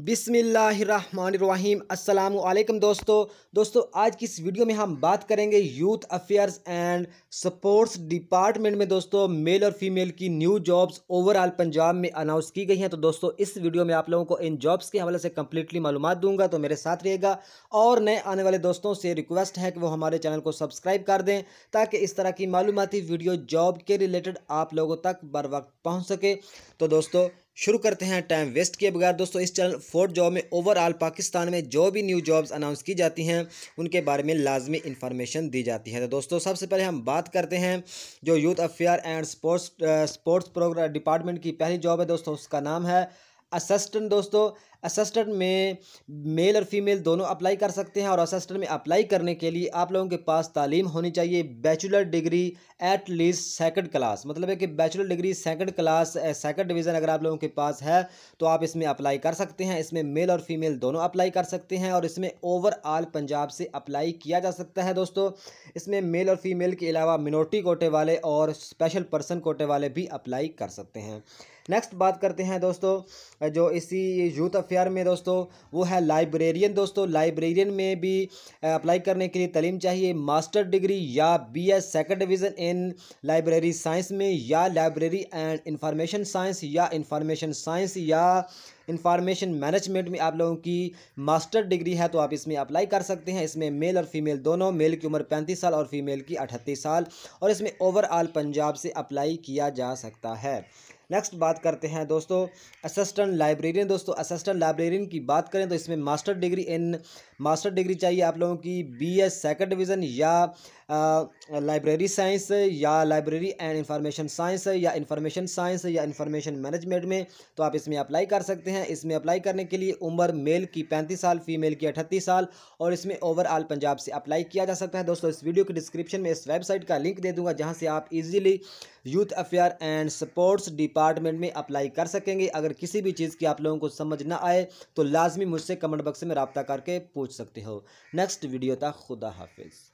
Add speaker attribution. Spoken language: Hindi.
Speaker 1: बिसमीम अल्लाम दोस्तों दोस्तों आज की इस वीडियो में हम बात करेंगे youth affairs and sports department में दोस्तों मेल और फीमेल की न्यू जॉब्स ओवरऑल पंजाब में अनाउंस की गई हैं तो दोस्तों इस वीडियो में आप लोगों को इन जॉब्स के हवाले से कम्प्लीटली मालूम दूंगा तो मेरे साथ रहेगा और नए आने वाले दोस्तों से रिक्वेस्ट है कि वो हमारे चैनल को सब्सक्राइब कर दें ताकि इस तरह की मालूमती वीडियो जॉब के रिलेटेड आप लोगों तक बर वक्त पहुँच सके तो दोस्तों शुरू करते हैं टाइम वेस्ट किए बगैर दोस्तों इस चैनल फोर्थ जॉब में ओवरऑल पाकिस्तान में जो भी न्यू जॉब्स अनाउंस की जाती हैं उनके बारे में लाजमी इन्फॉर्मेशन दी जाती है तो दोस्तों सबसे पहले हम बात करते हैं जो youth affair and sports sports program department की पहली जॉब है दोस्तों उसका नाम है असिस्टेंट दोस्तों असिस्टेंट में मेल और फीमेल दोनों अप्लाई कर सकते हैं और असिस्टेंट में अप्लाई करने के लिए आप लोगों के पास तालीम होनी चाहिए bachelor degree at least second class मतलब है कि bachelor degree second class second division अगर आप लोगों के पास है तो आप इसमें अप्लाई कर सकते हैं इसमें मेल और फीमेल दोनों अप्लाई कर सकते हैं और इसमें ओवरऑल पंजाब से अप्लाई किया जा सकता है दोस्तों इसमें मेल और फीमेल के अलावा मिनोरिटी कोटे वाले और स्पेशल पर्सन कोटे वाले भी अप्लाई कर सकते हैं नेक्स्ट बात करते हैं दोस्तों जो इसी यूथ अफेयर में दोस्तों वो है लाइब्रेरियन दोस्तों लाइब्रेरियन में भी अप्लाई करने के लिए तलीम चाहिए मास्टर डिग्री या B S second division in library science में या लाइब्रेरी एंड इंफॉर्मेशन साइंस या इंफॉर्मेशन साइंस या इंफॉर्मेशन मैनेजमेंट में आप लोगों की मास्टर डिग्री है तो आप इसमें अप्लाई कर सकते हैं इसमें मेल और फीमेल दोनों मेल की उम्र पैंतीस साल और फीमेल की अठतीस साल और इसमें ओवरऑल पंजाब से अप्लाई किया जा सकता है नेक्स्ट बात करते हैं दोस्तों असिस्टेंट लाइब्रेरियन दोस्तों असिस्टेंट लाइब्रेरियन की बात करें तो इसमें master degree in master degree चाहिए आप लोगों की बी एस सेकेंड डिवीज़न या लाइब्रेरी साइंस या लाइब्रेरी एंड इंफॉर्मेशन साइंस या इंफॉर्मेशन साइंस या इंफॉर्मेशन मैनेजमेंट में तो आप इसमें अप्लाई कर सकते हैं इसमें अप्लाई करने के लिए उम्र मेल की पैंतीस साल फीमेल की अठतीस साल और इसमें ओवरऑल पंजाब से अप्लाई किया जा सकता है दोस्तों इस वीडियो के डिस्क्रिप्शन में इस वेबसाइट का लिंक दे दूंगा जहाँ से आप easily youth affair and sports department में अप्लाई कर सकेंगे अगर किसी भी चीज़ की आप लोगों को समझ ना आए तो लाजमी मुझसे कमेंट बक्स में रबता करके पूछ पूछ सकते हो नेक्स्ट वीडियो था खुदा हाफिज़